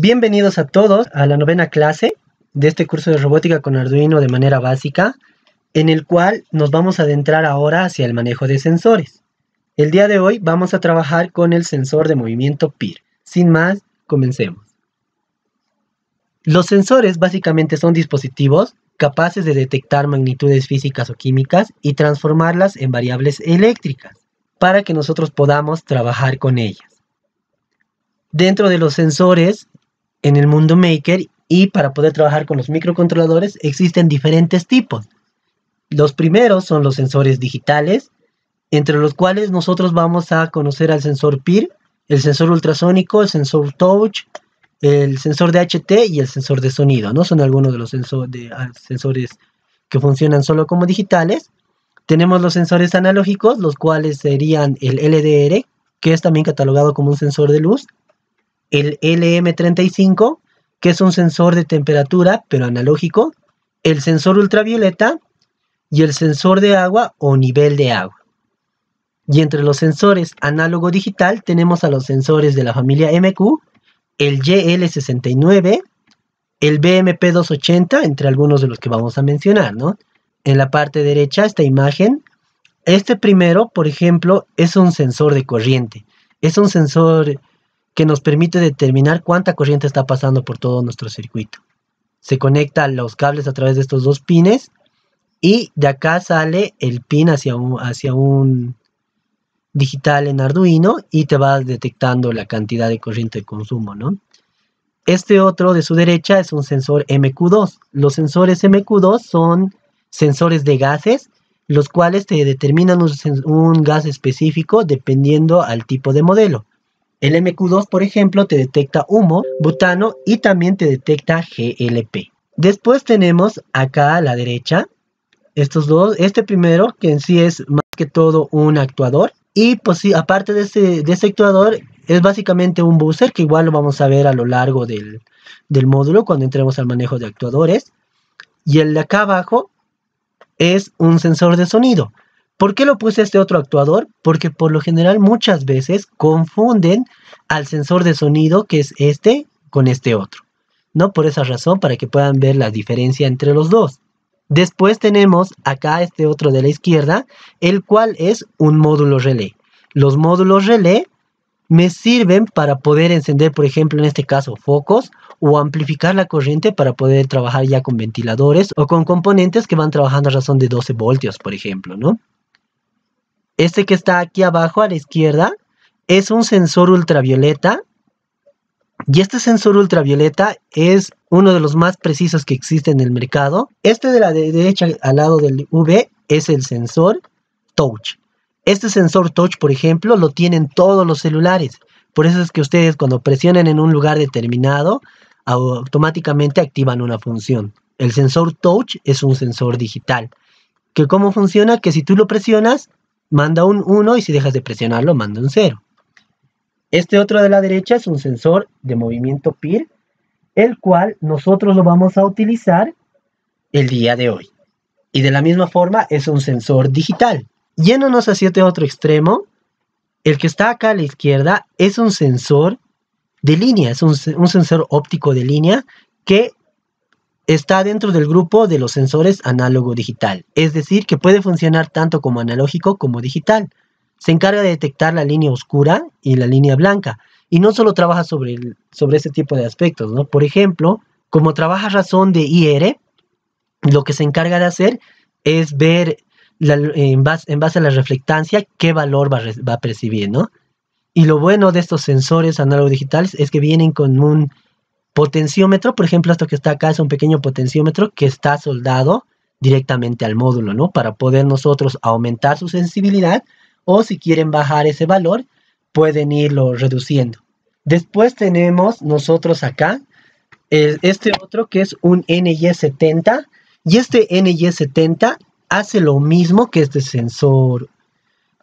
Bienvenidos a todos a la novena clase de este curso de robótica con Arduino de manera básica, en el cual nos vamos a adentrar ahora hacia el manejo de sensores. El día de hoy vamos a trabajar con el sensor de movimiento PIR. Sin más, comencemos. Los sensores básicamente son dispositivos capaces de detectar magnitudes físicas o químicas y transformarlas en variables eléctricas para que nosotros podamos trabajar con ellas. Dentro de los sensores en el mundo maker y para poder trabajar con los microcontroladores existen diferentes tipos. Los primeros son los sensores digitales, entre los cuales nosotros vamos a conocer al sensor PIR, el sensor ultrasónico, el sensor touch, el sensor de HT y el sensor de sonido, ¿no? Son algunos de los ah, sensores que funcionan solo como digitales. Tenemos los sensores analógicos, los cuales serían el LDR, que es también catalogado como un sensor de luz, el LM35, que es un sensor de temperatura, pero analógico, el sensor ultravioleta y el sensor de agua o nivel de agua. Y entre los sensores análogo digital tenemos a los sensores de la familia MQ, el YL69, el BMP280, entre algunos de los que vamos a mencionar, ¿no? En la parte derecha esta imagen, este primero, por ejemplo, es un sensor de corriente. Es un sensor que nos permite determinar cuánta corriente está pasando por todo nuestro circuito. Se conectan los cables a través de estos dos pines y de acá sale el pin hacia un, hacia un digital en Arduino y te vas detectando la cantidad de corriente de consumo, Este otro de su derecha es un sensor MQ2. Los sensores MQ2 son sensores de gases, los cuales te determinan un gas específico dependiendo al tipo de modelo. El MQ2, por ejemplo, te detecta humo, butano y también te detecta GLP. Después tenemos acá a la derecha estos dos. Este primero, que en sí es más que todo un actuador. Y pues aparte de ese, actuador, es básicamente un buzzer que igual lo vamos a ver a lo largo del, del módulo cuando entremos al manejo de actuadores. Y el de acá abajo es un sensor de sonido. ¿Por qué lo puse este otro actuador? Porque por lo general muchas veces confunden al sensor de sonido, que es este, con este otro. ¿No? Por esa razón, para que puedan ver la diferencia entre los dos. Después tenemos acá este otro de la izquierda, el cual es un módulo relé. Los módulos relé me sirven para poder encender, por ejemplo, en este caso, focos o amplificar la corriente para poder trabajar ya con ventiladores o con componentes que van trabajando a razón de 12 voltios, por ejemplo, ¿no? Este que está aquí abajo a la izquierda es un sensor ultravioleta. Y este sensor ultravioleta es uno de los más precisos que existe en el mercado. Este de la derecha al lado del V es el sensor touch. Este sensor touch, por ejemplo, lo tienen todos los celulares. Por eso es que ustedes cuando presionen en un lugar determinado, automáticamente activan una función. El sensor touch es un sensor digital. ¿Que ¿Cómo funciona? Que si tú lo presionas, manda un 1 y si dejas de presionarlo manda un 0. Este otro de la derecha es un sensor de movimiento PIR, el cual nosotros lo vamos a utilizar el día de hoy. Y de la misma forma es un sensor digital. Yéndonos hacia este otro extremo, el que está acá a la izquierda es un sensor de línea, es un sensor óptico de línea que está dentro del grupo de los sensores análogo-digital, es decir, que puede funcionar tanto como analógico como digital. Se encarga de detectar la línea oscura y la línea blanca, y no solo trabaja sobre, sobre ese tipo de aspectos, ¿no? Por ejemplo, como trabaja razón de IR, lo que se encarga de hacer es ver en, base, en, base, a la reflectancia qué valor va, va a percibir, ¿no? Y lo bueno de estos sensores análogo-digitales es que vienen con un Potenciómetro, por ejemplo, esto que está acá es un pequeño potenciómetro que está soldado directamente al módulo, ¿no? Para poder nosotros aumentar su sensibilidad o si quieren bajar ese valor, pueden irlo reduciendo. Después tenemos nosotros acá este otro que es un NY70 y este NY70 hace lo mismo que este sensor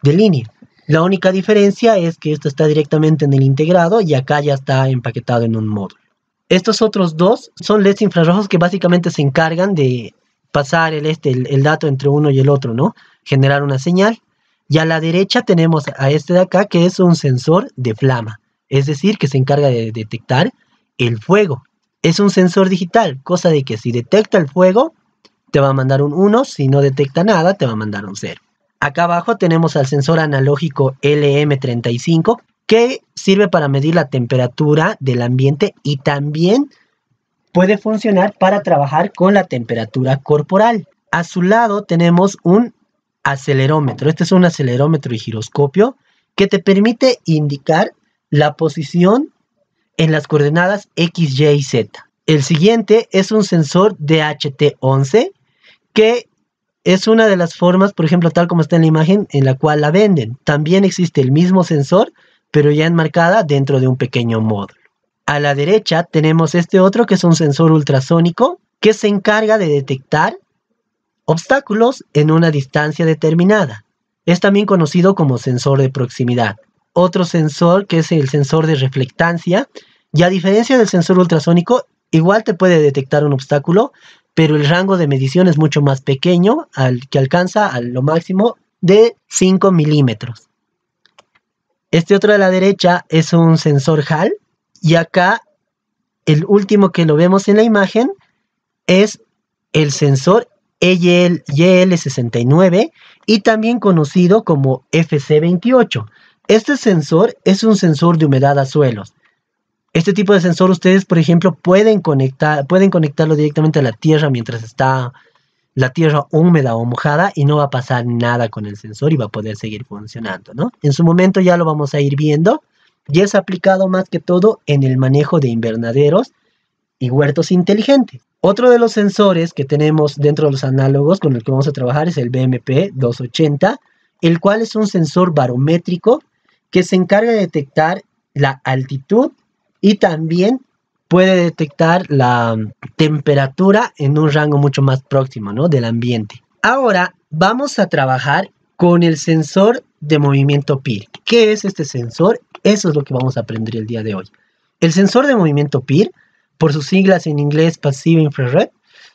de línea. La única diferencia es que esto está directamente en el integrado y acá ya está empaquetado en un módulo. Estos otros dos son LEDs infrarrojos que básicamente se encargan de pasar el, este, el, dato entre uno y el otro, ¿no? Generar una señal. Y a la derecha tenemos a este de acá que es un sensor de flama, es decir, que se encarga de detectar el fuego. Es un sensor digital, cosa de que si detecta el fuego, te va a mandar un 1, si no detecta nada, te va a mandar un 0. Acá abajo tenemos al sensor analógico LM35, que sirve para medir la temperatura del ambiente y también puede funcionar para trabajar con la temperatura corporal. A su lado tenemos un acelerómetro. Este es un acelerómetro y giroscopio que te permite indicar la posición en las coordenadas X, Y y Z. El siguiente es un sensor DHT11 que es una de las formas, por ejemplo, tal como está en la imagen, en la cual la venden. También existe el mismo sensor, pero ya enmarcada dentro de un pequeño módulo. A la derecha tenemos este otro que es un sensor ultrasónico que se encarga de detectar obstáculos en una distancia determinada. Es también conocido como sensor de proximidad. Otro sensor que es el sensor de reflectancia y a diferencia del sensor ultrasónico, igual te puede detectar un obstáculo, pero el rango de medición es mucho más pequeño, al que alcanza a lo máximo de 5 milímetros. Este otro de la derecha es un sensor HAL y acá el último que lo vemos en la imagen es el sensor EL, 69 y también conocido como FC28. Este sensor es un sensor de humedad a suelos. Este tipo de sensor ustedes, por ejemplo, pueden, conectar, pueden conectarlo directamente a la tierra mientras está la tierra húmeda o mojada y no va a pasar nada con el sensor y va a poder seguir funcionando, ¿no? En su momento ya lo vamos a ir viendo y es aplicado más que todo en el manejo de invernaderos y huertos inteligentes. Otro de los sensores que tenemos dentro de los análogos con el que vamos a trabajar es el BMP 280, el cual es un sensor barométrico que se encarga de detectar la altitud y también puede detectar la mm, temperatura en un rango mucho más próximo ¿no? del ambiente. Ahora vamos a trabajar con el sensor de movimiento PIR. ¿Qué es este sensor? Eso es lo que vamos a aprender el día de hoy. El sensor de movimiento PIR, por sus siglas en inglés Passive Infrared,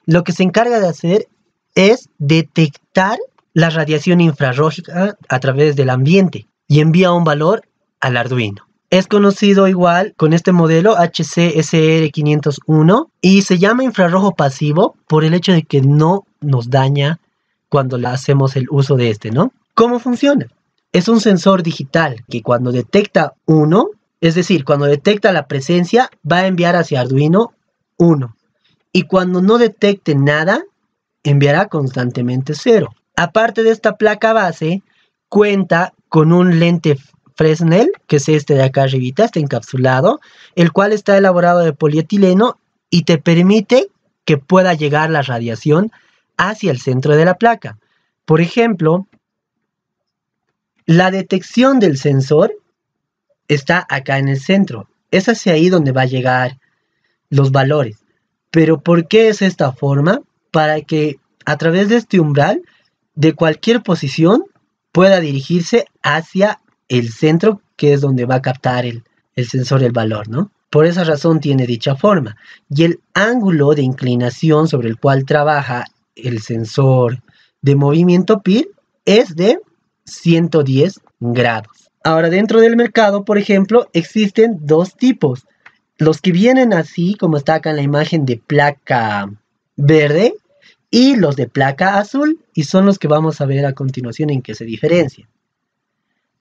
lo que se encarga de hacer es detectar la radiación infrarroja a través del ambiente y envía un valor al Arduino. Es conocido igual con este modelo HCSR501 y se llama infrarrojo pasivo por el hecho de que no nos daña cuando hacemos el uso de este, ¿no? ¿Cómo funciona? Es un sensor digital que cuando detecta uno, es decir, cuando detecta la presencia, va a enviar hacia Arduino uno. Y cuando no detecte nada, enviará constantemente cero. Aparte de esta placa base, cuenta con un lente Fresnel, que es este de acá arribita, está encapsulado, el cual está elaborado de polietileno y te permite que pueda llegar la radiación hacia el centro de la placa. Por ejemplo, la detección del sensor está acá en el centro. Es hacia ahí donde va a llegar los valores. Pero ¿por qué es esta forma? Para que a través de este umbral, de cualquier posición, pueda dirigirse hacia el centro que es donde va a captar el, sensor el valor, ¿no? Por esa razón tiene dicha forma. Y el ángulo de inclinación sobre el cual trabaja el sensor de movimiento PIR es de 110 grados. Ahora, dentro del mercado, por ejemplo, existen dos tipos. Los que vienen así, como está acá en la imagen de placa verde, y los de placa azul, y son los que vamos a ver a continuación en qué se diferencian.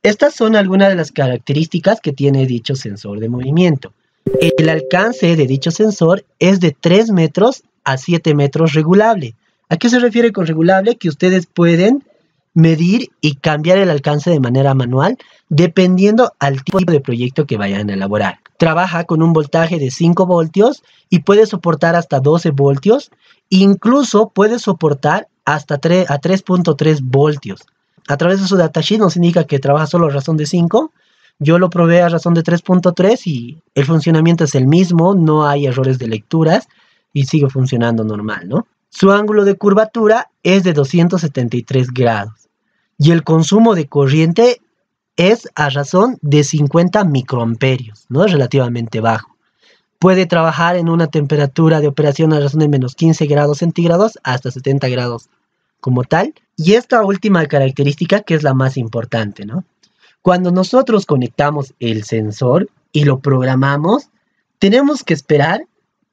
Estas son algunas de las características que tiene dicho sensor de movimiento. El alcance de dicho sensor es de 3 metros a 7 metros regulable. ¿A qué se refiere con regulable? Que ustedes pueden medir y cambiar el alcance de manera manual dependiendo al tipo de proyecto que vayan a elaborar. Trabaja con un voltaje de 5 voltios y puede soportar hasta 12 voltios, incluso puede soportar hasta 3, a 3.3 voltios a través de su datasheet nos indica que trabaja solo a razón de 5. Yo lo probé a razón de 3.3 y el funcionamiento es el mismo, no hay errores de lecturas y sigue funcionando normal, ¿no? Su ángulo de curvatura es de 273 grados y el consumo de corriente es a razón de 50 microamperios, ¿no? Es relativamente bajo. Puede trabajar en una temperatura de operación a razón de menos 15 grados centígrados hasta 70 grados como tal y esta última característica que es la más importante, ¿no? Cuando nosotros conectamos el sensor y lo programamos, tenemos que esperar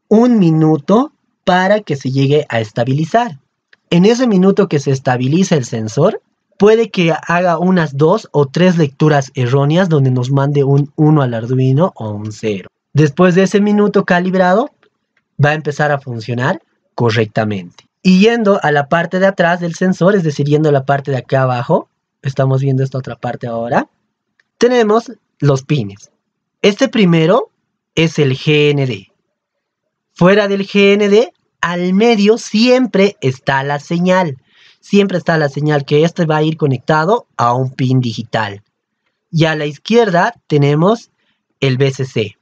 un minuto para que se llegue a estabilizar. En ese minuto que se estabiliza el sensor, puede que haga unas dos o tres lecturas erróneas donde nos mande un 1 al Arduino o un 0. Después de ese minuto calibrado, va a empezar a funcionar correctamente. Y yendo a la parte de atrás del sensor, es decir, yendo a la parte de acá abajo, estamos viendo esta otra parte ahora, tenemos los pines. Este primero es el GND. Fuera del GND, al medio siempre está la señal. Siempre está la señal que este va a ir conectado a un pin digital. Y a la izquierda tenemos el BCC,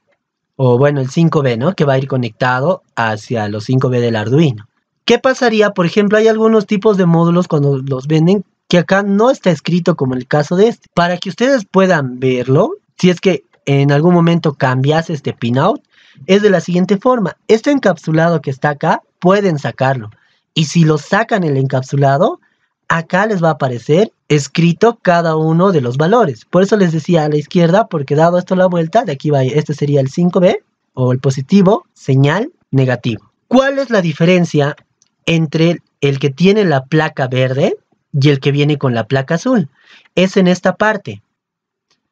o bueno, el 5B, ¿no? Que va a ir conectado hacia los 5B del Arduino. ¿Qué pasaría? Por ejemplo, hay algunos tipos de módulos cuando los venden que acá no está escrito como el caso de este. Para que ustedes puedan verlo, si es que en algún momento cambias este pinout, es de la siguiente forma. Este encapsulado que está acá, pueden sacarlo. Y si lo sacan el encapsulado, acá les va a aparecer escrito cada uno de los valores. Por eso les decía a la izquierda, porque dado esto la vuelta, de aquí va, este sería el 5B o el positivo, señal, negativo. ¿Cuál es la diferencia entre el que tiene la placa verde y el que viene con la placa azul. Es en esta parte.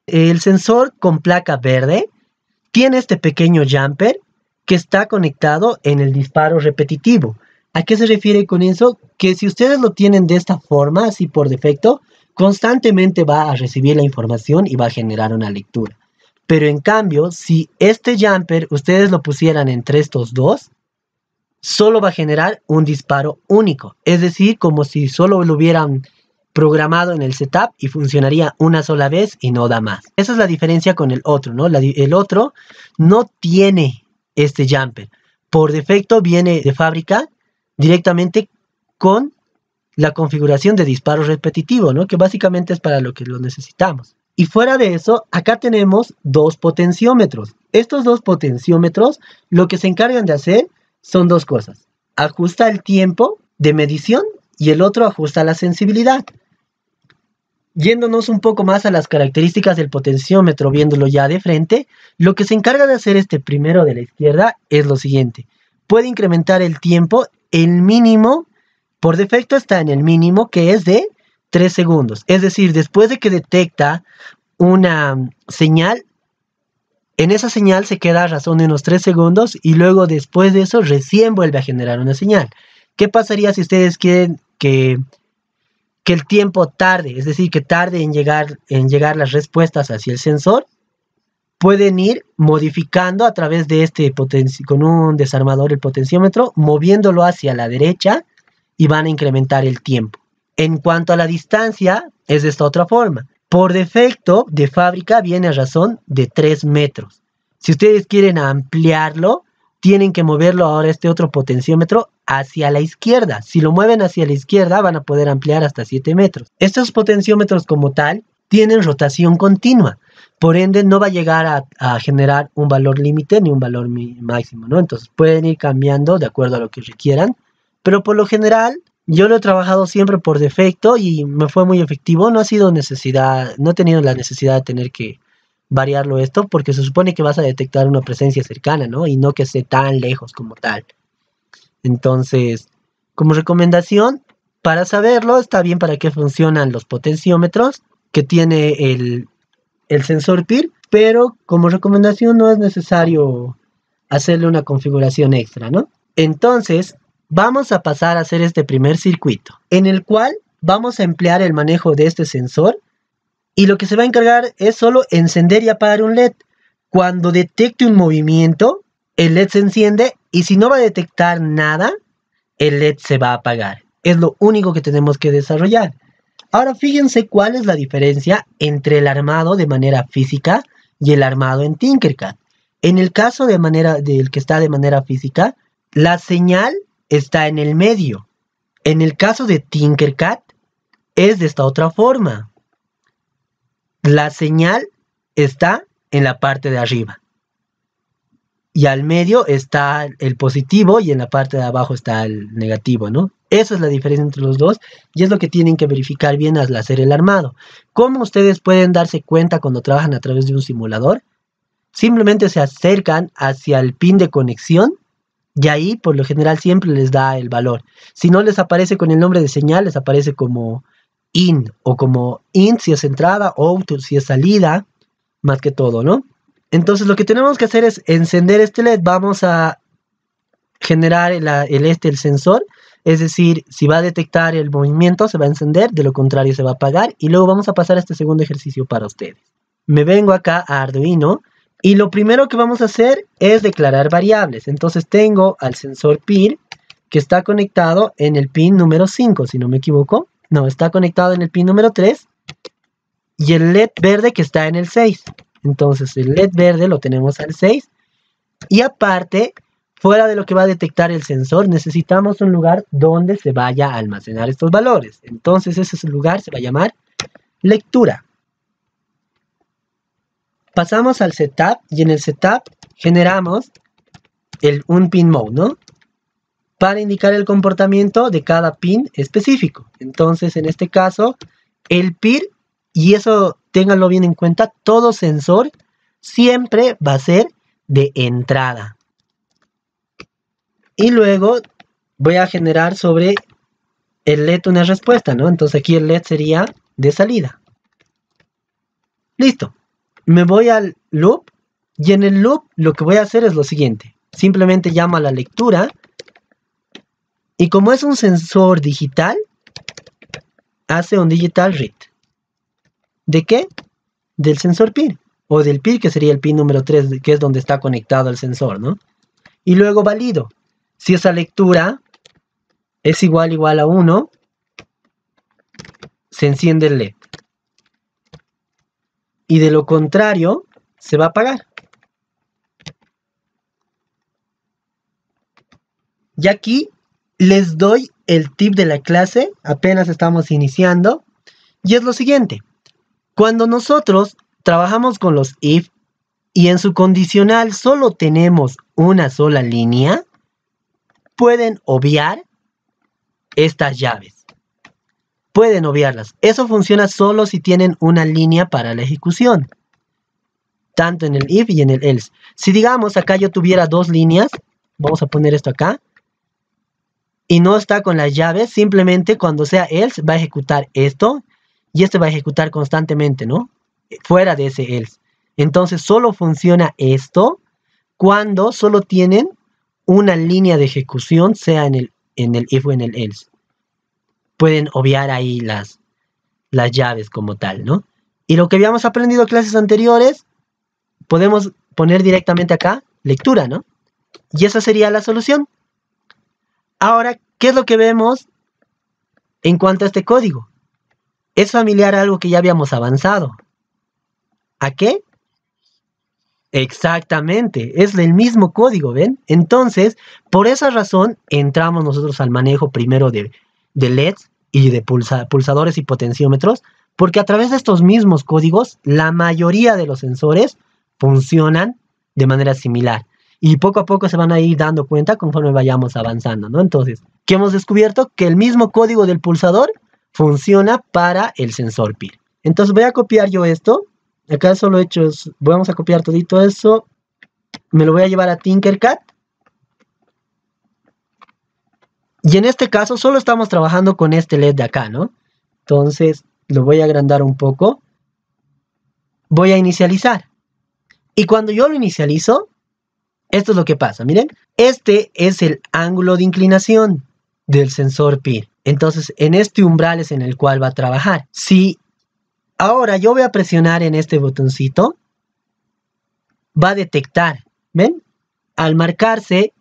El sensor con placa verde tiene este pequeño jumper que está conectado en el disparo repetitivo. ¿A qué se refiere con eso? Que si ustedes lo tienen de esta forma, así por defecto, constantemente va a recibir la información y va a generar una lectura. Pero en cambio, si este jumper ustedes lo pusieran entre estos dos, solo va a generar un disparo único. Es decir, como si solo lo hubieran programado en el setup y funcionaría una sola vez y no da más. Esa es la diferencia con el otro, ¿no? el otro no tiene este jumper. Por defecto viene de fábrica directamente con la configuración de disparo repetitivo, ¿no? Que básicamente es para lo que lo necesitamos. Y fuera de eso, acá tenemos dos potenciómetros. Estos dos potenciómetros lo que se encargan de hacer son dos cosas. Ajusta el tiempo de medición y el otro ajusta la sensibilidad. Yéndonos un poco más a las características del potenciómetro, viéndolo ya de frente, lo que se encarga de hacer este primero de la izquierda es lo siguiente. Puede incrementar el tiempo, el mínimo, por defecto está en el mínimo, que es de 3 segundos. Es decir, después de que detecta una señal, en esa señal se queda a razón de unos 3 segundos y luego después de eso recién vuelve a generar una señal. ¿Qué pasaría si ustedes quieren que, que el tiempo tarde, es decir, que tarde en llegar, en llegar las respuestas hacia el sensor? Pueden ir modificando a través de este con un desarmador el potenciómetro, moviéndolo hacia la derecha y van a incrementar el tiempo. En cuanto a la distancia, es de esta otra forma. Por defecto, de fábrica viene a razón de 3 metros. Si ustedes quieren ampliarlo, tienen que moverlo ahora este otro potenciómetro hacia la izquierda. Si lo mueven hacia la izquierda van a poder ampliar hasta 7 metros. Estos potenciómetros como tal tienen rotación continua. Por ende no va a llegar a, generar un valor límite ni un valor máximo. ¿no? Entonces pueden ir cambiando de acuerdo a lo que requieran. Pero por lo general yo lo he trabajado siempre por defecto y me fue muy efectivo. No ha sido necesidad, no he tenido la necesidad de tener que variarlo esto porque se supone que vas a detectar una presencia cercana, ¿no? Y no que esté tan lejos como tal. Entonces, como recomendación, para saberlo está bien para qué funcionan los potenciómetros que tiene el, el sensor PIR, pero como recomendación no es necesario hacerle una configuración extra, ¿no? Entonces, vamos a pasar a hacer este primer circuito, en el cual vamos a emplear el manejo de este sensor y lo que se va a encargar es solo encender y apagar un LED. Cuando detecte un movimiento, el LED se enciende y si no va a detectar nada, el LED se va a apagar. Es lo único que tenemos que desarrollar. Ahora fíjense cuál es la diferencia entre el armado de manera física y el armado en Tinkercad. En el caso de manera del que está de manera física, la señal está en el medio. En el caso de Tinkercad, es de esta otra forma. La señal está en la parte de arriba. Y al medio está el positivo y en la parte de abajo está el negativo, ¿no? Esa es la diferencia entre los dos y es lo que tienen que verificar bien al hacer el armado. ¿Cómo ustedes pueden darse cuenta cuando trabajan a través de un simulador? Simplemente se acercan hacia el pin de conexión y ahí, por lo general, siempre les da el valor. Si no les aparece con el nombre de señal, les aparece como in o como in si es entrada, out si es salida, más que todo, ¿no? Entonces lo que tenemos que hacer es encender este LED, vamos a generar el, este, el sensor, es decir, si va a detectar el movimiento se va a encender, de lo contrario se va a apagar y luego vamos a pasar a este segundo ejercicio para ustedes. Me vengo acá a Arduino y lo primero que vamos a hacer es declarar variables. Entonces tengo al sensor PIR que está conectado en el pin número 5, si no me equivoco. No, está conectado en el pin número 3 y el LED verde que está en el 6. Entonces el LED verde lo tenemos al 6. Y aparte, fuera de lo que va a detectar el sensor, necesitamos un lugar donde se vaya a almacenar estos valores. Entonces ese lugar se va a llamar lectura pasamos al setup y en el setup generamos el, un pin mode, ¿no? Para indicar el comportamiento de cada pin específico. Entonces, en este caso, el PIR, y eso ténganlo bien en cuenta, todo sensor siempre va a ser de entrada. Y luego voy a generar sobre el LED una respuesta, ¿no? Entonces aquí el LED sería de salida. Listo me voy al loop y en el loop lo que voy a hacer es lo siguiente. Simplemente llama a la lectura y como es un sensor digital, hace un digital read. ¿De qué? Del sensor pin o del pin que sería el PIN número 3 que es donde está conectado el sensor, ¿no? Y luego valido. Si esa lectura es igual igual a 1, se enciende el LED y de lo contrario se va a pagar. Y aquí les doy el tip de la clase, apenas estamos iniciando, y es lo siguiente. Cuando nosotros trabajamos con los if y en su condicional solo tenemos una sola línea, pueden obviar estas llaves pueden obviarlas. Eso funciona solo si tienen una línea para la ejecución. Tanto en el if y en el else. Si digamos acá yo tuviera dos líneas, vamos a poner esto acá, y no está con las llaves, simplemente cuando sea else va a ejecutar esto y este va a ejecutar constantemente, ¿no? Fuera de ese else. Entonces solo funciona esto cuando solo tienen una línea de ejecución, sea en el, en el if o en el else pueden obviar ahí las, las llaves como tal, ¿no? Y lo que habíamos aprendido en clases anteriores, podemos poner directamente acá lectura, ¿no? Y esa sería la solución. Ahora, ¿qué es lo que vemos en cuanto a este código? Es familiar algo que ya habíamos avanzado. ¿A qué? Exactamente, es el mismo código, ¿ven? Entonces, por esa razón, entramos nosotros al manejo primero de, de LEDs y de pulsadores y potenciómetros, porque a través de estos mismos códigos, la mayoría de los sensores funcionan de manera similar. Y poco a poco se van a ir dando cuenta conforme vayamos avanzando, ¿no? Entonces, ¿qué hemos descubierto? Que el mismo código del pulsador funciona para el sensor PIR. Entonces voy a copiar yo esto. Acá solo he hecho, vamos a copiar todito eso. Me lo voy a llevar a Tinkercad Y en este caso solo estamos trabajando con este LED de acá, ¿no? Entonces lo voy a agrandar un poco. Voy a inicializar. Y cuando yo lo inicializo, esto es lo que pasa. Miren, este es el ángulo de inclinación del sensor PIR. Entonces, en este umbral es en el cual va a trabajar. Si ahora yo voy a presionar en este botoncito, va a detectar, ¿ven? Al marcarse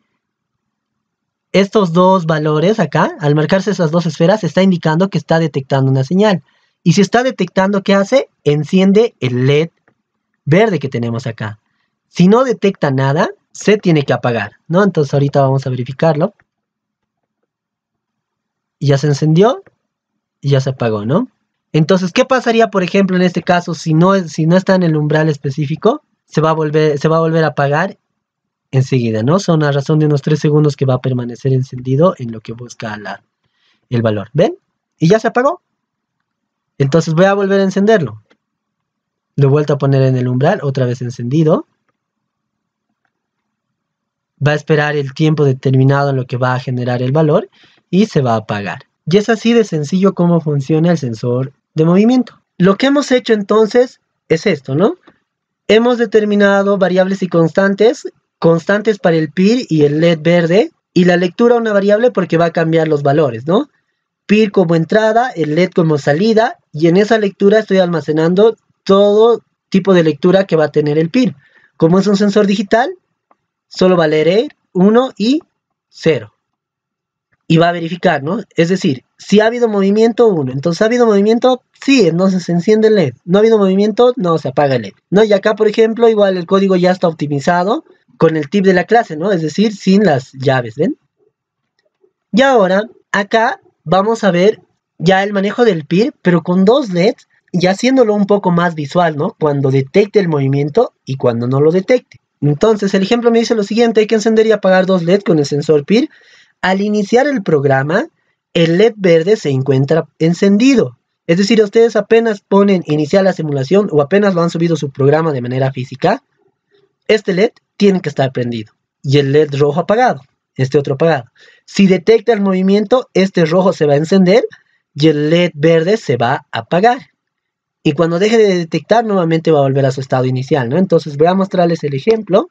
estos dos valores acá, al marcarse esas dos esferas, está indicando que está detectando una señal. Y si está detectando, ¿qué hace? Enciende el LED verde que tenemos acá. Si no detecta nada, se tiene que apagar, ¿no? Entonces ahorita vamos a verificarlo. ya se encendió y ya se apagó, ¿no? Entonces, ¿qué pasaría, por ejemplo, en este caso, si no, si no está en el umbral específico? Se va, a volver, se va a volver a apagar enseguida, ¿no? Son a razón de unos 3 segundos que va a permanecer encendido en lo que busca el valor. ¿Ven? Y ya se apagó. Entonces voy a volver a encenderlo. Lo he vuelto a poner en el umbral, otra vez encendido. Va a esperar el tiempo determinado en lo que va a generar el valor y se va a apagar. Y es así de sencillo cómo funciona el sensor de movimiento. Lo que hemos hecho entonces es esto, ¿no? Hemos determinado variables y constantes constantes para el PIR y el LED verde, y la lectura una variable porque va a cambiar los valores, ¿no? PIR como entrada, el LED como salida, y en esa lectura estoy almacenando todo tipo de lectura que va a tener el PIR. Como es un sensor digital, solo va a leer 1 y 0. Y va a verificar, ¿no? Es decir, si ha habido movimiento, 1. Entonces, ¿ha habido movimiento? Sí, entonces se enciende el LED. ¿No ha habido movimiento? No, se apaga el LED. ¿No? Y acá, por ejemplo, igual el código ya está optimizado con el tip de la clase, ¿no? Es decir, sin las llaves, ¿ven? Y ahora, acá vamos a ver ya el manejo del PIR, pero con dos LEDs y haciéndolo un poco más visual, ¿no? Cuando detecte el movimiento y cuando no lo detecte. Entonces, el ejemplo me dice lo siguiente, hay que encender y apagar dos LEDs con el sensor PIR. Al iniciar el programa, el LED verde se encuentra encendido. Es decir, ustedes apenas ponen iniciar la simulación o apenas lo han subido su programa de manera física este LED tiene que estar prendido y el LED rojo apagado, este otro apagado. Si detecta el movimiento, este rojo se va a encender y el LED verde se va a apagar. Y cuando deje de detectar, nuevamente va a volver a su estado inicial, ¿no? Entonces voy a mostrarles el ejemplo.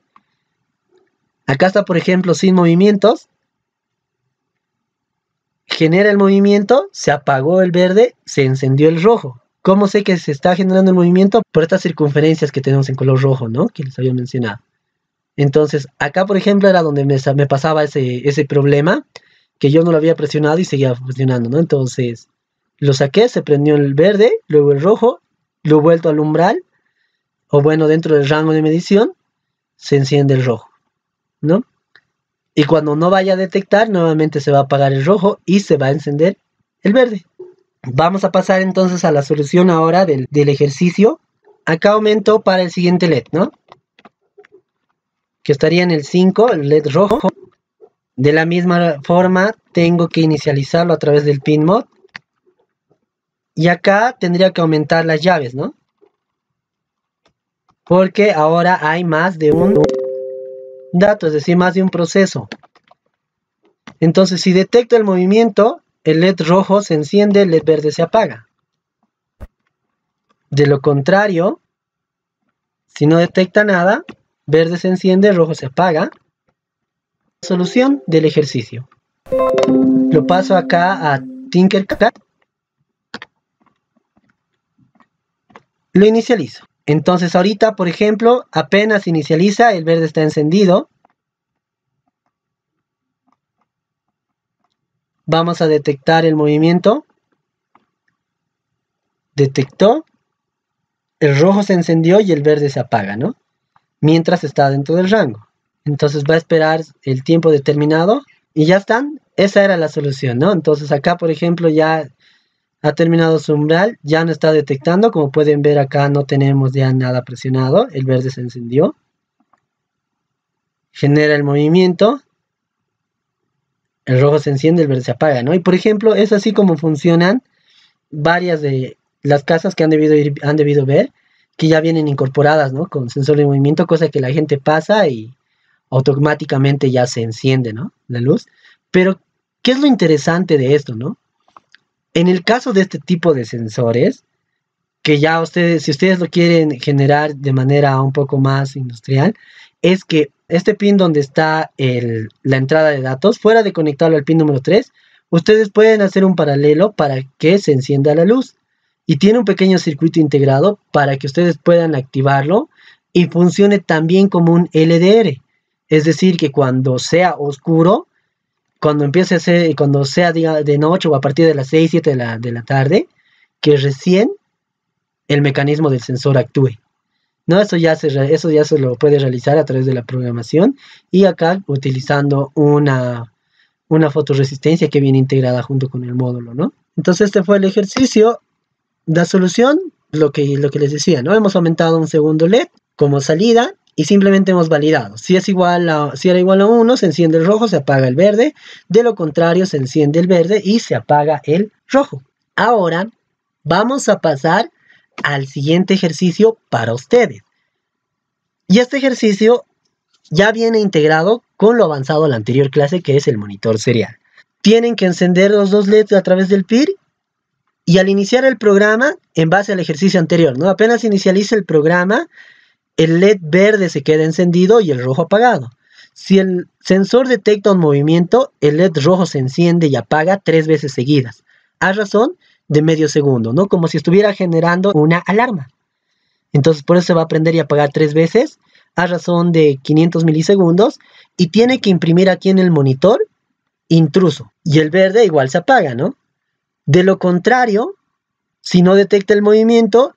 Acá está, por ejemplo, sin movimientos. Genera el movimiento, se apagó el verde, se encendió el rojo. ¿Cómo sé que se está generando el movimiento? Por estas circunferencias que tenemos en color rojo, ¿no? Que les había mencionado. Entonces, acá, por ejemplo, era donde me, pasaba ese, ese, problema, que yo no lo había presionado y seguía funcionando, ¿no? Entonces, lo saqué, se prendió el verde, luego el rojo, lo he vuelto al umbral, o bueno, dentro del rango de medición, se enciende el rojo, ¿no? Y cuando no vaya a detectar, nuevamente se va a apagar el rojo y se va a encender el verde. Vamos a pasar entonces a la solución ahora del, ejercicio. Acá aumento para el siguiente LED, ¿no? Que estaría en el 5, el LED rojo. De la misma forma, tengo que inicializarlo a través del pin mod. Y acá tendría que aumentar las llaves, ¿no? Porque ahora hay más de un dato, es decir, más de un proceso. Entonces, si detecto el movimiento, el LED rojo se enciende, el LED verde se apaga. De lo contrario, si no detecta nada, verde se enciende, rojo se apaga. Solución del ejercicio. Lo paso acá a Tinkercad. Lo inicializo. Entonces ahorita, por ejemplo, apenas inicializa, el verde está encendido. vamos a detectar el movimiento. Detectó, el rojo se encendió y el verde se apaga, ¿no? Mientras está dentro del rango. Entonces va a esperar el tiempo determinado y ya están. Esa era la solución, ¿no? Entonces acá, por ejemplo, ya ha terminado su umbral, ya no está detectando. Como pueden ver acá no tenemos ya nada presionado, el verde se encendió. Genera el movimiento, el rojo se enciende, el verde se apaga, ¿no? Y por ejemplo, es así como funcionan varias de las casas que han debido, han debido ver, que ya vienen incorporadas, ¿no? Con sensor de movimiento, cosa que la gente pasa y automáticamente ya se enciende, ¿no? La luz. Pero, ¿qué es lo interesante de esto, ¿no? En el caso de este tipo de sensores, que ya ustedes, si ustedes lo quieren generar de manera un poco más industrial, es que este pin donde está la entrada de datos, fuera de conectarlo al pin número 3, ustedes pueden hacer un paralelo para que se encienda la luz. Y tiene un pequeño circuito integrado para que ustedes puedan activarlo y funcione también como un LDR. Es decir, que cuando sea oscuro, cuando empiece a cuando sea de noche o a partir de las 6, 7 de la tarde, que recién el mecanismo del sensor actúe. ¿no? Eso ya, se, eso ya se lo puede realizar a través de la programación y acá utilizando una, una fotoresistencia que viene integrada junto con el módulo, ¿no? Entonces este fue el ejercicio, la solución, lo que, lo que les decía, ¿no? Hemos aumentado un segundo LED como salida y simplemente hemos validado. Si, es igual si era igual a 1, se enciende el rojo, se apaga el verde. De lo contrario, se enciende el verde y se apaga el rojo. Ahora vamos a pasar al siguiente ejercicio para ustedes. Y este ejercicio ya viene integrado con lo avanzado de la anterior clase que es el monitor serial. Tienen que encender los dos LEDs a través del PIR y al iniciar el programa, en base al ejercicio anterior, ¿no? apenas inicializa el programa, el LED verde se queda encendido y el rojo apagado. Si el sensor detecta un movimiento, el LED rojo se enciende y apaga tres veces seguidas. A razón de medio segundo, ¿no? Como si estuviera generando una alarma. Entonces, por eso se va a prender y apagar tres veces a razón de 500 milisegundos y tiene que imprimir aquí en el monitor intruso. Y el verde igual se apaga, ¿no? De lo contrario, si no detecta el movimiento,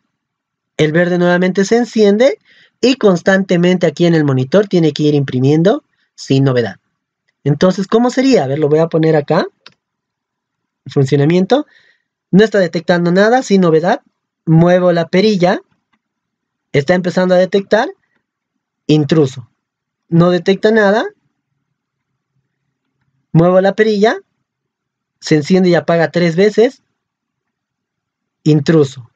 el verde nuevamente se enciende y constantemente aquí en el monitor tiene que ir imprimiendo sin novedad. Entonces, ¿cómo sería? A ver, lo voy a poner acá. Funcionamiento. No está detectando nada, sin novedad. Muevo la perilla. Está empezando a detectar intruso. No detecta nada. Muevo la perilla. Se enciende y apaga tres veces. Intruso.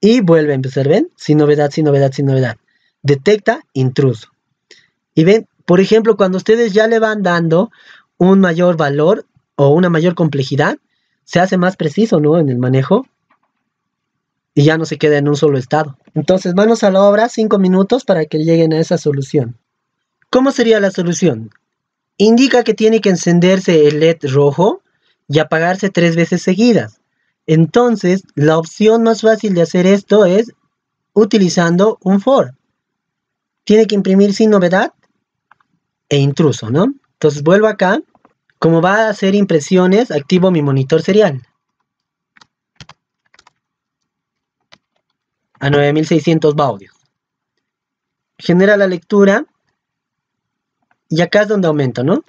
Y vuelve a empezar, ¿ven? Sin novedad, sin novedad, sin novedad. Detecta intruso. Y ven, por ejemplo, cuando ustedes ya le van dando un mayor valor o una mayor complejidad, se hace más preciso, ¿no? En el manejo y ya no se queda en un solo estado. Entonces, manos a la obra, cinco minutos para que lleguen a esa solución. ¿Cómo sería la solución? Indica que tiene que encenderse el LED rojo y apagarse tres veces seguidas. Entonces, la opción más fácil de hacer esto es utilizando un for. Tiene que imprimir sin novedad e intruso, ¿no? Entonces vuelvo acá como va a hacer impresiones, activo mi monitor serial. A 9600 baudios. Genera la lectura. Y acá es donde aumento, ¿no?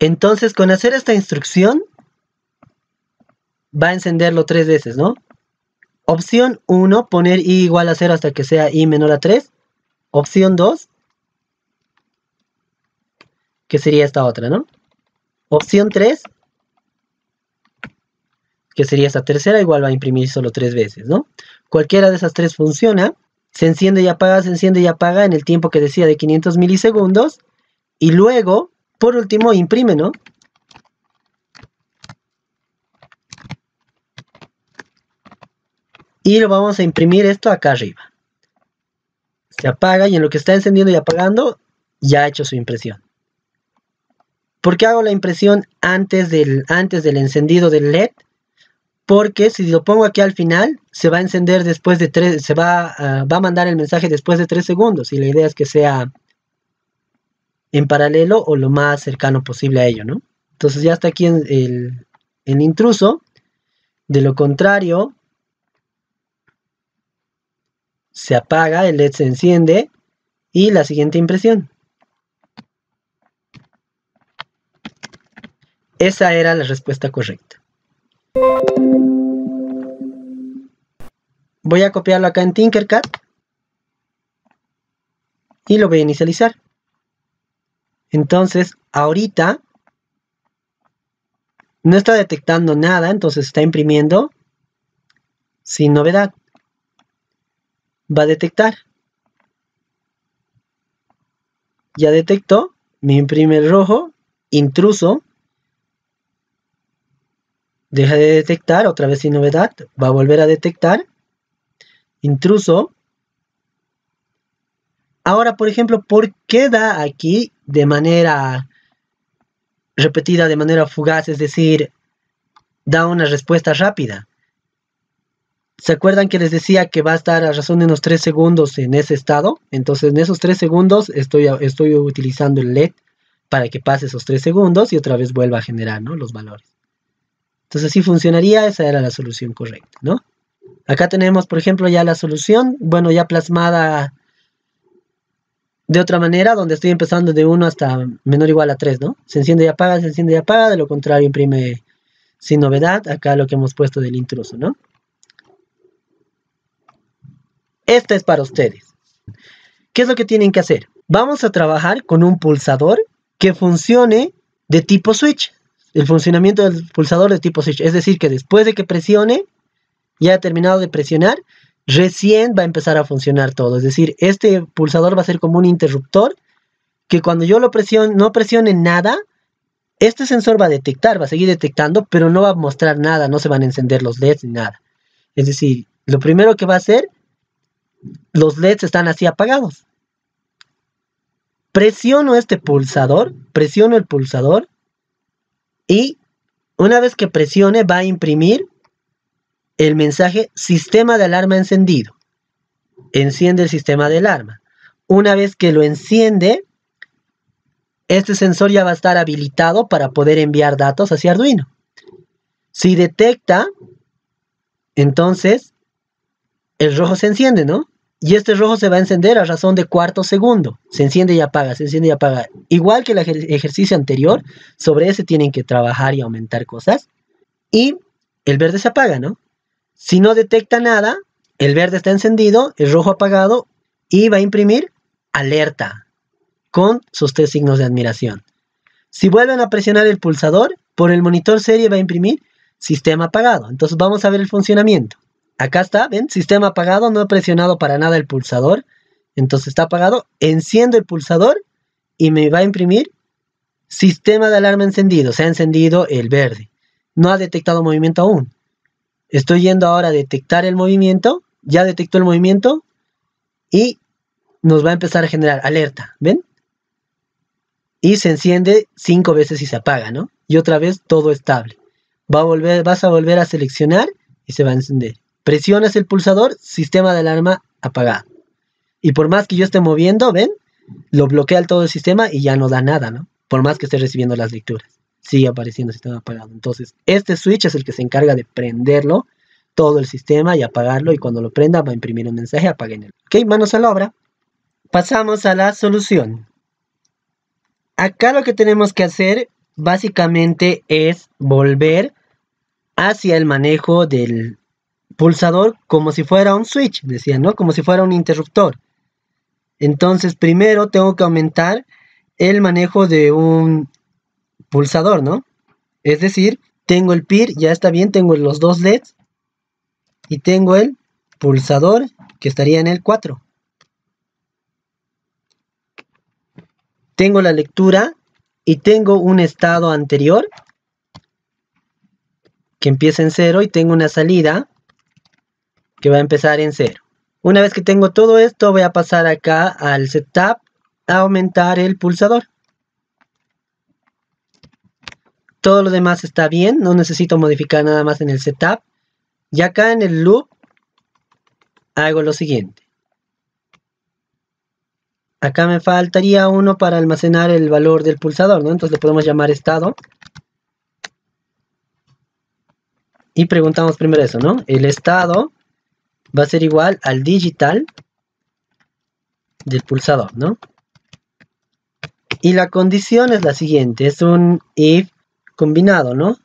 Entonces, con hacer esta instrucción, va a encenderlo tres veces, ¿no? Opción 1, poner i igual a 0 hasta que sea i menor a 3. Opción 2, que sería esta otra, ¿no? Opción 3, que sería esta tercera, igual va a imprimir solo tres veces, ¿no? Cualquiera de esas tres funciona. Se enciende y apaga, se enciende y apaga en el tiempo que decía de 500 milisegundos. Y luego, por último, imprime, ¿no? y lo vamos a imprimir esto acá arriba. Se apaga y en lo que está encendiendo y apagando ya ha hecho su impresión. ¿Por qué hago la impresión antes del, antes del encendido del LED? Porque si lo pongo aquí al final, se va a encender después de tres... se va, ah, va a mandar el mensaje después de tres segundos. Y la idea es que sea en paralelo o lo más cercano posible a ello, ¿no? Entonces ya está aquí el, el intruso. De lo contrario, se apaga, el LED se enciende y la siguiente impresión. Esa era la respuesta correcta. Voy a copiarlo acá en Tinkercad y lo voy a inicializar. Entonces, ahorita no está detectando nada, entonces está imprimiendo sin novedad va a detectar. Ya detectó, me imprime el rojo, intruso, deja de detectar, otra vez sin novedad, va a volver a detectar, intruso. Ahora, por ejemplo, ¿por qué da aquí de manera repetida, de manera fugaz? Es decir, da una respuesta rápida. ¿Se acuerdan que les decía que va a estar a razón de unos 3 segundos en ese estado? Entonces en esos 3 segundos estoy, estoy utilizando el LED para que pase esos 3 segundos y otra vez vuelva a generar los valores. Entonces así funcionaría, esa era la solución correcta. ¿no? Acá tenemos por ejemplo ya la solución, bueno ya plasmada de otra manera donde estoy empezando de 1 hasta menor o igual a 3. ¿no? Se enciende y apaga, se enciende y apaga, de lo contrario imprime sin novedad acá lo que hemos puesto del intruso. ¿no? Esta es para ustedes. ¿Qué es lo que tienen que hacer? Vamos a trabajar con un pulsador que funcione de tipo switch. El funcionamiento del pulsador de tipo switch. Es decir, que después de que presione, ya ha terminado de presionar, recién va a empezar a funcionar todo. Es decir, este pulsador va a ser como un interruptor que cuando yo lo presione, no presione nada, este sensor va a detectar, va a seguir detectando, pero no va a mostrar nada, no se van a encender los LEDs ni nada. Es decir, lo primero que va a hacer los LEDs están así apagados. Presiono este pulsador, presiono el pulsador y una vez que presione va a imprimir el mensaje sistema de alarma encendido. Enciende el sistema de alarma. Una vez que lo enciende, este sensor ya va a estar habilitado para poder enviar datos hacia Arduino. Si detecta, entonces el rojo se enciende, ¿no? Y este rojo se va a encender a razón de cuarto segundo. Se enciende y apaga, se enciende y apaga. Igual que el ejercicio anterior, sobre ese tienen que trabajar y aumentar cosas. Y el verde se apaga, ¿no? Si no detecta nada, el verde está encendido, el rojo apagado y va a imprimir alerta con sus tres signos de admiración. Si vuelven a presionar el pulsador, por el monitor serie va a imprimir sistema apagado. Entonces vamos a ver el funcionamiento acá está, ven, sistema apagado, no he presionado para nada el pulsador, entonces está apagado, enciendo el pulsador y me va a imprimir sistema de alarma encendido, se ha encendido el verde, no ha detectado movimiento aún. Estoy yendo ahora a detectar el movimiento, ya detectó el movimiento y nos va a empezar a generar alerta, ¿ven? Y se enciende cinco veces y se apaga, ¿no? Y otra vez todo estable. Va a volver, vas a volver a seleccionar y se va a encender. Presionas el pulsador, sistema de alarma apagado. Y por más que yo esté moviendo, ven, lo bloquea todo el sistema y ya no da nada, ¿no? Por más que esté recibiendo las lecturas. Sigue apareciendo el sistema apagado. Entonces, este switch es el que se encarga de prenderlo todo el sistema y apagarlo y cuando lo prenda va a imprimir un mensaje, apaguenlo. Ok, manos a la obra. Pasamos a la solución. Acá lo que tenemos que hacer básicamente es volver hacia el manejo del pulsador como si fuera un switch, decía, ¿no? Como si fuera un interruptor. Entonces, primero tengo que aumentar el manejo de un pulsador, ¿no? Es decir, tengo el PIR, ya está bien, tengo los dos LEDs y tengo el pulsador que estaría en el 4. Tengo la lectura y tengo un estado anterior que empieza en 0 y tengo una salida va a empezar en cero Una vez que tengo todo esto, voy a pasar acá al setup a aumentar el pulsador. Todo lo demás está bien, no necesito modificar nada más en el setup. Y acá en el loop hago lo siguiente. Acá me faltaría uno para almacenar el valor del pulsador, ¿no? Entonces le podemos llamar estado. Y preguntamos primero eso, ¿no? El estado va a ser igual al digital del pulsador, ¿no? Y la condición es la siguiente, es un if combinado, ¿no?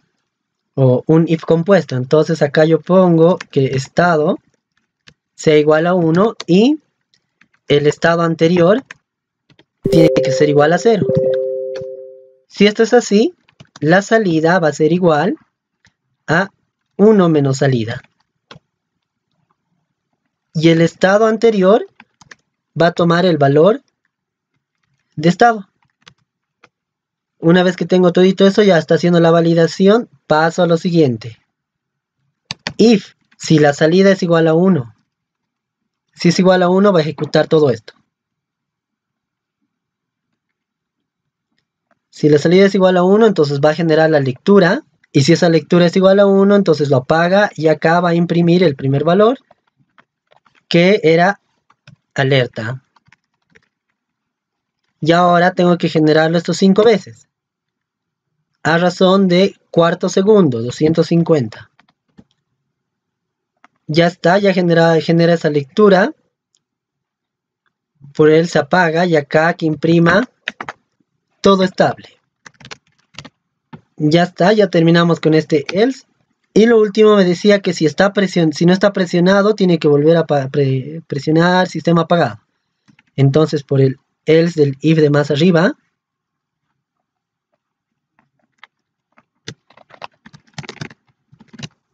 O un if compuesto. Entonces acá yo pongo que estado sea igual a 1 y el estado anterior tiene que ser igual a 0. Si esto es así, la salida va a ser igual a 1 menos salida y el estado anterior va a tomar el valor de estado. Una vez que tengo todito eso, ya está haciendo la validación, paso a lo siguiente. If, si la salida es igual a 1, si es igual a 1 va a ejecutar todo esto. Si la salida es igual a 1, entonces va a generar la lectura. Y si esa lectura es igual a 1, entonces lo apaga y acá va a imprimir el primer valor que era alerta. Y ahora tengo que generarlo estos cinco veces. A razón de cuarto segundo, 250. Ya está, ya genera, genera esa lectura. Por él se apaga y acá que imprima todo estable. Ya está, ya terminamos con este else. Y lo último me decía que si, está si no está presionado, tiene que volver a presionar sistema apagado. Entonces, por el else del if de más arriba,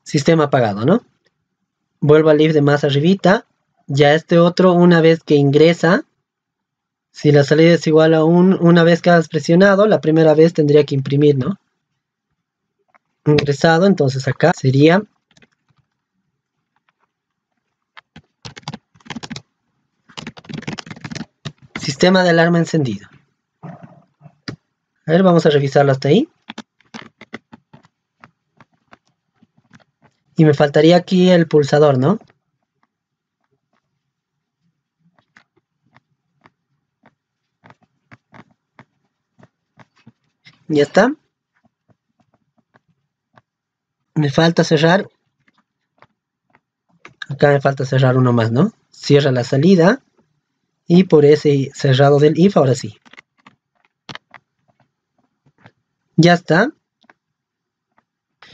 sistema apagado, ¿no? Vuelvo al if de más arribita. Ya este otro, una vez que ingresa, si la salida es igual a un, una vez que has presionado, la primera vez tendría que imprimir, ¿no? ingresado, entonces acá sería sistema de alarma encendido. A ver, vamos a revisarlo hasta ahí. Y me faltaría aquí el pulsador, ¿no? Ya está me falta cerrar. Acá me falta cerrar uno más, ¿no? Cierra la salida. Y por ese cerrado del if, ahora sí. Ya está.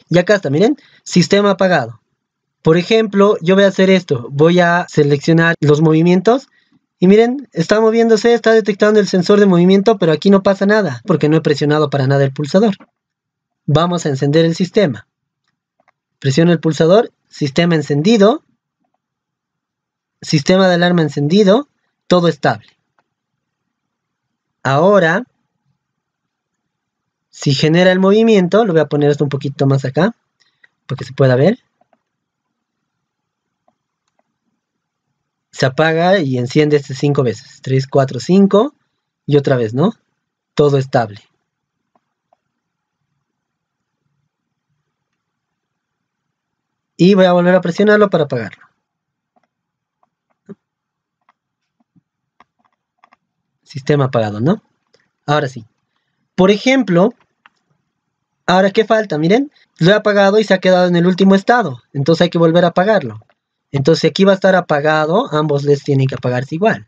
Y acá está, miren. Sistema apagado. Por ejemplo, yo voy a hacer esto. Voy a seleccionar los movimientos. Y miren, está moviéndose, está detectando el sensor de movimiento, pero aquí no pasa nada, porque no he presionado para nada el pulsador. Vamos a encender el sistema. Presiona el pulsador, sistema encendido, sistema de alarma encendido, todo estable. Ahora, si genera el movimiento, lo voy a poner esto un poquito más acá, para que se pueda ver. Se apaga y enciende este cinco veces. 3, 4, 5 y otra vez, ¿no? Todo estable. y voy a volver a presionarlo para apagarlo. Sistema apagado, ¿no? Ahora sí. Por ejemplo, ahora qué falta, miren, lo he apagado y se ha quedado en el último estado, entonces hay que volver a apagarlo. Entonces aquí va a estar apagado, ambos LEDs tienen que apagarse igual.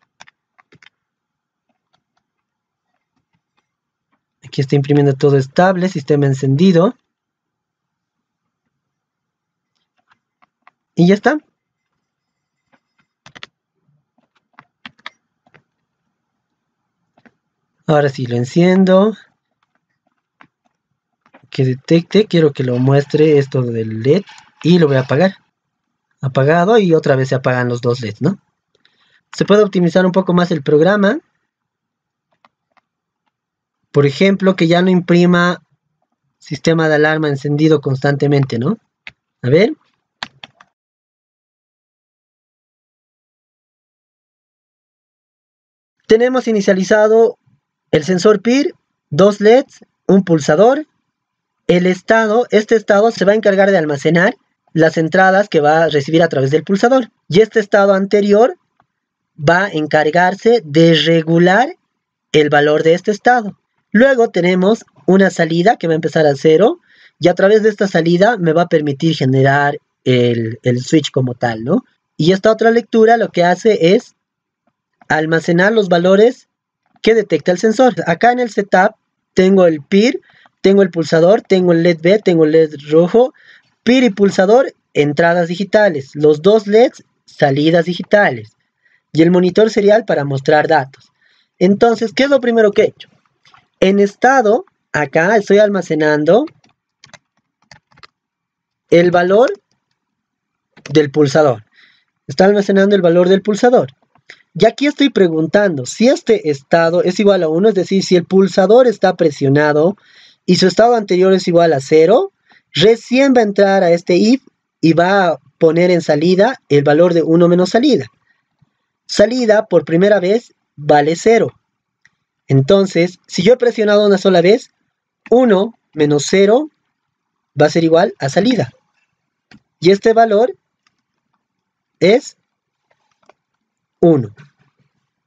Aquí está imprimiendo todo estable, sistema encendido. Y ya está. Ahora sí lo enciendo. Que detecte, quiero que lo muestre esto del LED y lo voy a apagar. Apagado y otra vez se apagan los dos LEDs, ¿no? Se puede optimizar un poco más el programa. Por ejemplo, que ya no imprima sistema de alarma encendido constantemente, ¿no? A ver. tenemos inicializado el sensor PIR, dos LEDs, un pulsador. El estado, este estado se va a encargar de almacenar las entradas que va a recibir a través del pulsador. Y este estado anterior va a encargarse de regular el valor de este estado. Luego tenemos una salida que va a empezar a cero y a través de esta salida me va a permitir generar el, el switch como tal, ¿no? Y esta otra lectura lo que hace es almacenar los valores que detecta el sensor. Acá en el setup tengo el PIR, tengo el pulsador, tengo el LED B, tengo el LED rojo, PIR y pulsador, entradas digitales, los dos LEDs, salidas digitales y el monitor serial para mostrar datos. Entonces, ¿qué es lo primero que he hecho? En estado, acá estoy almacenando el valor del pulsador. Está almacenando el valor del pulsador. Y aquí estoy preguntando si este estado es igual a 1, es decir, si el pulsador está presionado y su estado anterior es igual a 0, recién va a entrar a este if y va a poner en salida el valor de 1 menos salida. Salida por primera vez vale 0. Entonces, si yo he presionado una sola vez, 1 menos 0 va a ser igual a salida. Y este valor es 1.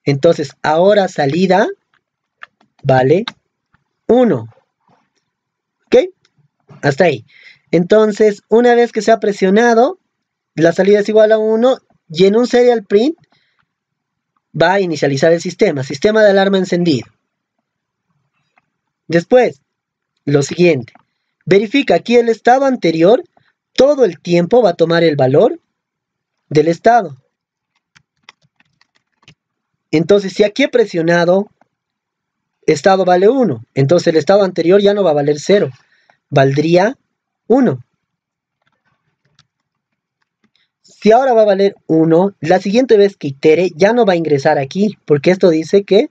Entonces, ahora salida vale 1. ¿Ok? Hasta ahí. Entonces, una vez que se ha presionado, la salida es igual a 1 y en un serial print va a inicializar el sistema, sistema de alarma encendido. Después, lo siguiente, verifica aquí el estado anterior, todo el tiempo va a tomar el valor del estado. Entonces, si aquí he presionado, estado vale 1. Entonces el estado anterior ya no va a valer 0. Valdría 1. Si ahora va a valer 1, la siguiente vez que itere ya no va a ingresar aquí, porque esto dice que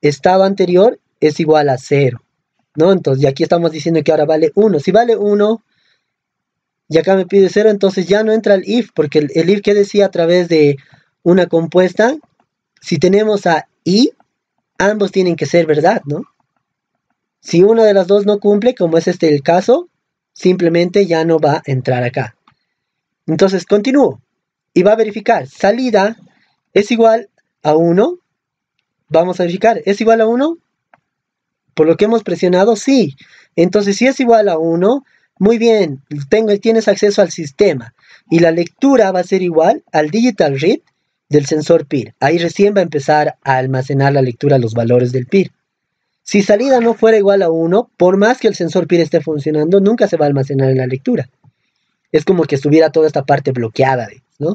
estado anterior es igual a 0. ¿no? Entonces, y aquí estamos diciendo que ahora vale 1. Si vale 1 y acá me pide 0, entonces ya no entra el if, porque el, el if que decía a través de una compuesta si tenemos a y, ambos tienen que ser verdad, ¿no? Si una de las dos no cumple, como es este el caso, simplemente ya no va a entrar acá. Entonces continúo y va a verificar salida es igual a 1. Vamos a verificar, ¿es igual a 1? Por lo que hemos presionado, sí. Entonces, si es igual a 1, muy bien, tengo, tienes acceso al sistema. Y la lectura va a ser igual al digital read del sensor PIR. Ahí recién va a empezar a almacenar la lectura los valores del PIR. Si salida no fuera igual a 1, por más que el sensor PIR esté funcionando, nunca se va a almacenar en la lectura. Es como que estuviera toda esta parte bloqueada, ¿no?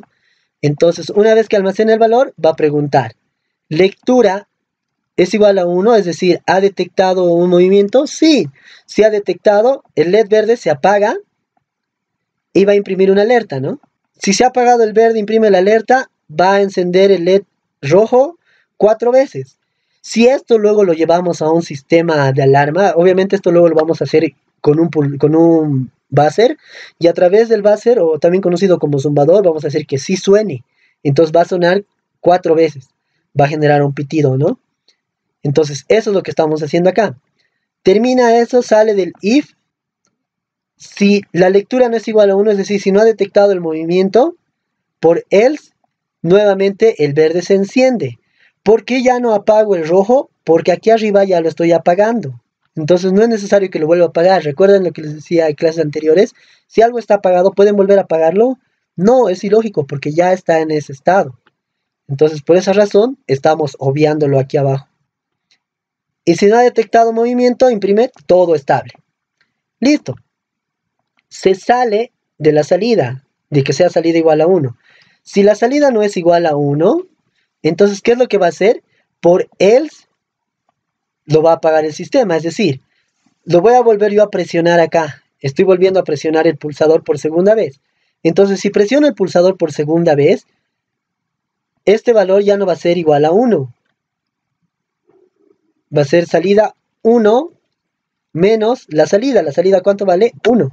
Entonces, una vez que almacena el valor, va a preguntar, lectura es igual a 1, es decir, ¿ha detectado un movimiento? Sí, si ha detectado, el LED verde se apaga y va a imprimir una alerta, ¿no? Si se ha apagado el verde, imprime la alerta, va a encender el LED rojo cuatro veces. Si esto luego lo llevamos a un sistema de alarma, obviamente esto luego lo vamos a hacer con un, con un buzzer y a través del buzzer o también conocido como zumbador vamos a hacer que si suene. Entonces va a sonar cuatro veces, va a generar un pitido, ¿no? Entonces eso es lo que estamos haciendo acá. Termina eso, sale del if. Si la lectura no es igual a 1, es decir, si no ha detectado el movimiento, por else nuevamente el verde se enciende. ¿Por qué ya no apago el rojo? Porque aquí arriba ya lo estoy apagando. Entonces no es necesario que lo vuelva a apagar. Recuerden lo que les decía en clases anteriores. Si algo está apagado, ¿pueden volver a apagarlo? No, es ilógico porque ya está en ese estado. Entonces por esa razón estamos obviándolo aquí abajo. Y si no ha detectado movimiento, imprime todo estable. Listo. Se sale de la salida, de que sea salida igual a 1. Si la salida no es igual a 1, entonces, ¿qué es lo que va a hacer? Por else lo va a pagar el sistema, es decir, lo voy a volver yo a presionar acá. Estoy volviendo a presionar el pulsador por segunda vez. Entonces, si presiono el pulsador por segunda vez, este valor ya no va a ser igual a 1. Va a ser salida 1 menos la salida. ¿La salida cuánto vale? 1.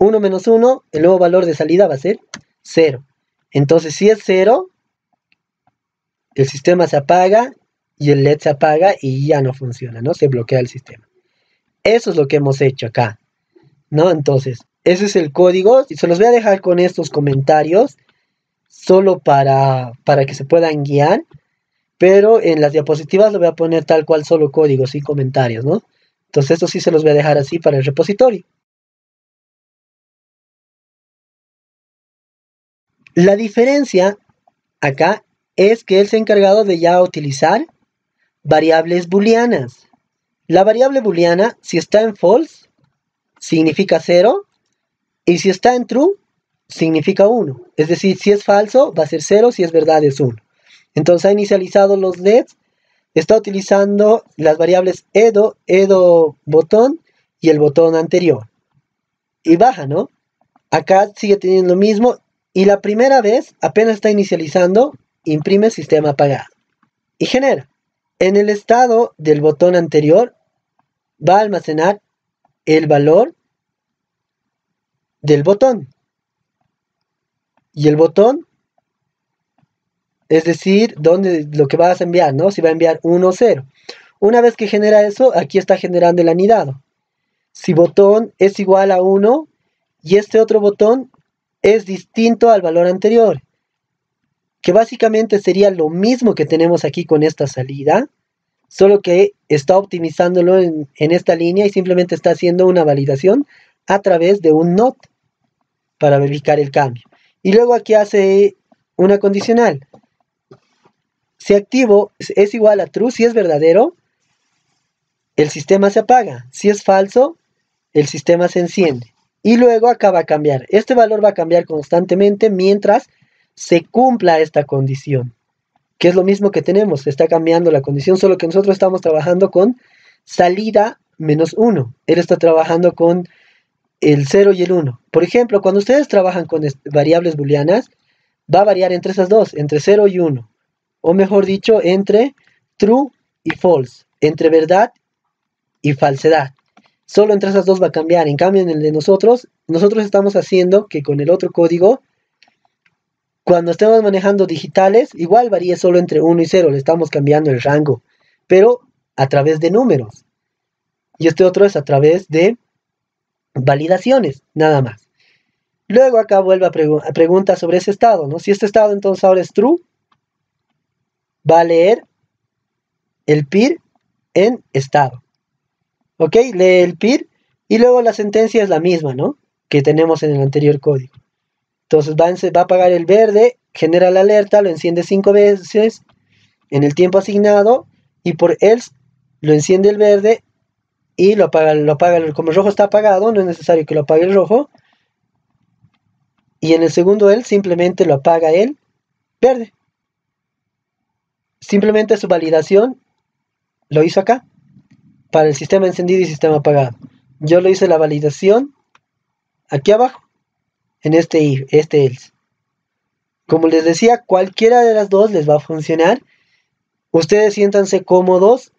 1 menos 1, el nuevo valor de salida va a ser 0. Entonces, si es cero, el sistema se apaga y el LED se apaga y ya no funciona, ¿no? Se bloquea el sistema. Eso es lo que hemos hecho acá, ¿no? Entonces, ese es el código y se los voy a dejar con estos comentarios solo para, para que se puedan guiar, pero en las diapositivas lo voy a poner tal cual solo códigos y comentarios, ¿no? Entonces, esto sí se los voy a dejar así para el repositorio. La diferencia acá es que él se ha encargado de ya utilizar variables booleanas. La variable booleana, si está en false, significa 0, y si está en true, significa 1. Es decir, si es falso, va a ser 0, si es verdad, es 1. Entonces ha inicializado los LEDs, está utilizando las variables edo, edo botón y el botón anterior. Y baja, ¿no? Acá sigue teniendo lo mismo y la primera vez apenas está inicializando, imprime sistema apagado. Y genera. En el estado del botón anterior va a almacenar el valor del botón. Y el botón, es decir, donde, lo que vas a enviar, ¿no? Si va a enviar 1 0. Una vez que genera eso, aquí está generando el anidado. Si botón es igual a 1 y este otro botón es distinto al valor anterior, que básicamente sería lo mismo que tenemos aquí con esta salida, solo que está optimizándolo en, esta línea y simplemente está haciendo una validación a través de un NOT para verificar el cambio. Y luego aquí hace una condicional. Si activo es igual a true, si es verdadero, el sistema se apaga. Si es falso, el sistema se enciende. Y luego acá va a cambiar. Este valor va a cambiar constantemente mientras se cumpla esta condición, que es lo mismo que tenemos. Está cambiando la condición, solo que nosotros estamos trabajando con salida menos 1. Él está trabajando con el 0 y el 1. Por ejemplo, cuando ustedes trabajan con variables booleanas, va a variar entre esas dos, entre 0 y 1. O mejor dicho, entre true y false, entre verdad y falsedad solo entre esas dos va a cambiar. En cambio, en el de nosotros, nosotros estamos haciendo que con el otro código, cuando estemos manejando digitales, igual varía solo entre 1 y 0, le estamos cambiando el rango, pero a través de números. Y este otro es a través de validaciones, nada más. Luego acá vuelve a, preguntar pregunta sobre ese estado, ¿no? Si este estado entonces ahora es true, va a leer el PIR en estado. ¿Ok? Lee el PIR y luego la sentencia es la misma, ¿no? Que tenemos en el anterior código. Entonces va, a pagar el verde, genera la alerta, lo enciende cinco veces en el tiempo asignado y por else lo enciende el verde y lo apaga, lo apaga, como el rojo está apagado, no es necesario que lo apague el rojo. Y en el segundo él simplemente lo apaga el verde. Simplemente su validación lo hizo acá para el sistema encendido y sistema apagado. Yo lo hice la validación aquí abajo, en este if, este else. Como les decía, cualquiera de las dos les va a funcionar. Ustedes siéntanse cómodos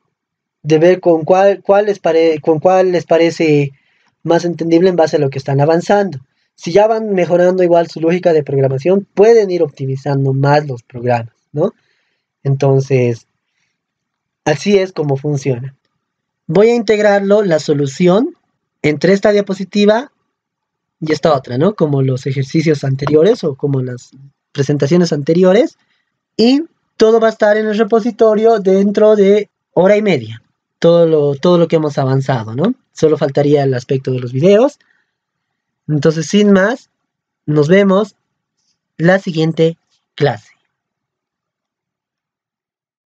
de ver con cuál, les con cuál les parece más entendible en base a lo que están avanzando. Si ya van mejorando igual su lógica de programación, pueden ir optimizando más los programas, ¿no? Entonces, así es como funciona voy a integrarlo, la solución, entre esta diapositiva y esta otra, ¿no? Como los ejercicios anteriores o como las presentaciones anteriores. Y todo va a estar en el repositorio dentro de hora y media. Todo lo, todo lo que hemos avanzado, ¿no? Solo faltaría el aspecto de los videos. Entonces, sin más, nos vemos la siguiente clase.